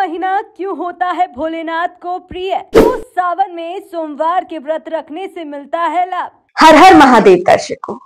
महीना क्यों होता है भोलेनाथ को प्रिय तो सावन में सोमवार के व्रत रखने से मिलता है लाभ हर हर महादेव दर्शकों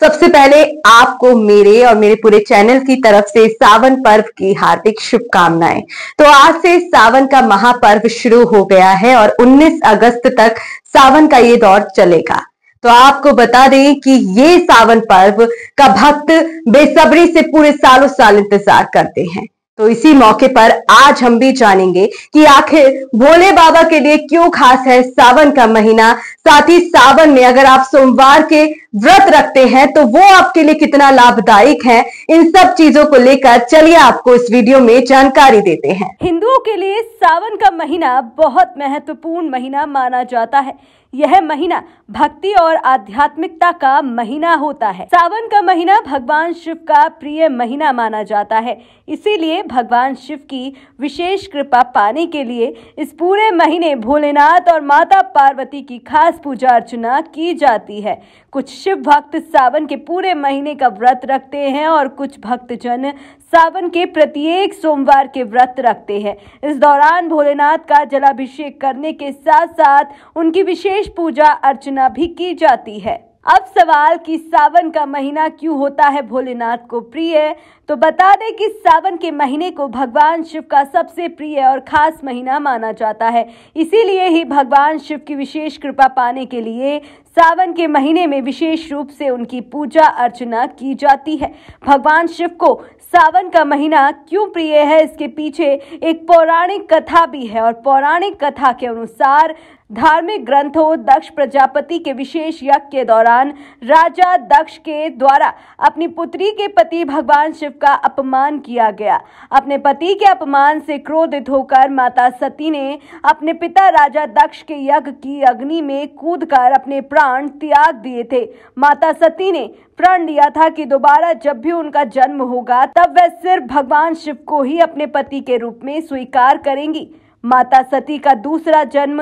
सबसे पहले आपको मेरे और मेरे पूरे चैनल की तरफ से सावन पर्व की हार्दिक शुभकामनाएं तो आज से सावन का महापर्व शुरू हो गया है और 19 अगस्त तक सावन का ये दौर चलेगा तो आपको बता दें कि ये सावन पर्व का भक्त बेसब्री से पूरे सालों साल इंतजार करते हैं तो इसी मौके पर आज हम भी जानेंगे कि आखिर भोले बाबा के लिए क्यों खास है सावन का महीना साथ ही सावन में अगर आप सोमवार के व्रत रखते हैं तो वो आपके लिए कितना लाभदायक है इन सब चीजों को लेकर चलिए आपको इस वीडियो में जानकारी देते हैं हिंदुओं के लिए सावन का महीना बहुत महत्वपूर्ण महीना माना जाता है यह महीना भक्ति और आध्यात्मिकता का महीना होता है सावन का महीना भगवान शिव का प्रिय महीना माना जाता है इसीलिए भगवान शिव की विशेष कृपा पाने के लिए इस पूरे महीने भोलेनाथ और माता पार्वती की खास पूजा अर्चना की जाती है कुछ शिव भक्त सावन के पूरे महीने का व्रत रखते हैं और कुछ भक्तजन सावन के प्रत्येक सोमवार के व्रत रखते हैं इस दौरान भोलेनाथ का जलाभिषेक करने के साथ साथ उनकी विशेष पूजा अर्चना भी की जाती है अब सवाल कि सावन का महीना क्यों होता है भोलेनाथ को प्रिय तो बता दें कि सावन के महीने को भगवान शिव का सबसे प्रिय और खास महीना माना जाता है इसीलिए ही भगवान शिव की विशेष कृपा पाने के लिए सावन के महीने में विशेष रूप से उनकी पूजा अर्चना की जाती है भगवान शिव को सावन का महीना क्यों प्रिय है इसके पीछे एक पौराणिक कथा भी है और पौराणिक कथा के अनुसार धार्मिक ग्रंथों दक्ष प्रजापति के विशेष यज्ञ के दौरान राजा दक्ष के द्वारा अपनी पुत्री के पति भगवान शिव का अपमान किया गया अपने पति के अपमान से क्रोधित होकर माता सती ने अपने पिता राजा दक्ष के यज्ञ की अग्नि में कूदकर अपने प्राण प्राण त्याग दिए थे माता सती ने प्रण लिया था कि दोबारा जब भी उनका जन्म होगा तब वह सिर्फ भगवान शिव को ही अपने पति के रूप में स्वीकार करेंगी माता सती का दूसरा जन्म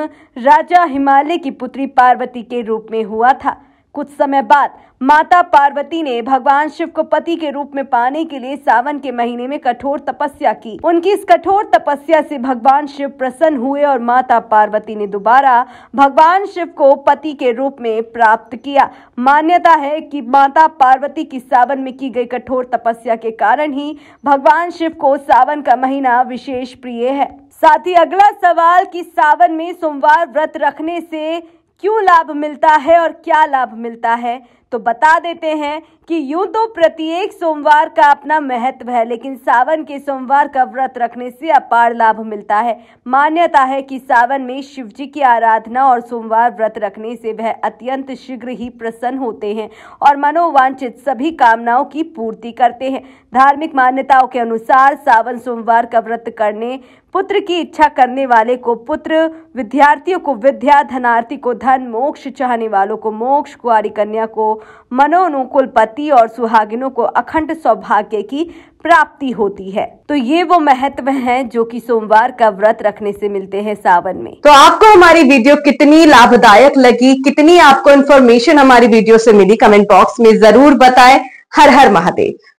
राजा हिमालय की पुत्री पार्वती के रूप में हुआ था कुछ समय बाद माता पार्वती ने भगवान शिव को पति के रूप में पाने के लिए सावन के महीने में कठोर तपस्या की उनकी इस कठोर तपस्या से भगवान शिव प्रसन्न हुए और माता पार्वती ने दोबारा भगवान शिव को पति के रूप में प्राप्त किया मान्यता है कि माता पार्वती की सावन में की गई कठोर तपस्या के कारण ही भगवान शिव को सावन का महीना विशेष प्रिय है साथ ही अगला सवाल कि सावन में सोमवार व्रत रखने से क्यों लाभ मिलता है और क्या लाभ मिलता है तो बता देते हैं कि यूं तो प्रत्येक सोमवार का अपना महत्व है लेकिन सावन के सोमवार का व्रत रखने से अपार लाभ मिलता है मान्यता है कि सावन में शिवजी की आराधना और सोमवार व्रत रखने से वह अत्यंत शीघ्र ही प्रसन्न होते हैं और मनोवांछित सभी कामनाओं की पूर्ति करते हैं धार्मिक मान्यताओं के अनुसार सावन सोमवार का व्रत करने पुत्र की इच्छा करने वाले को पुत्र विद्यार्थियों को विद्या धनार्थी को धन मोक्ष चाहने वालों को मोक्ष कुआरी कन्या को अनुकूल पति और सुहागिनों को अखंड सौभाग्य की प्राप्ति होती है तो ये वो महत्व हैं जो कि सोमवार का व्रत रखने से मिलते हैं सावन में तो आपको हमारी वीडियो कितनी लाभदायक लगी कितनी आपको इन्फॉर्मेशन हमारी वीडियो से मिली कमेंट बॉक्स में जरूर बताएं हर हर महादेव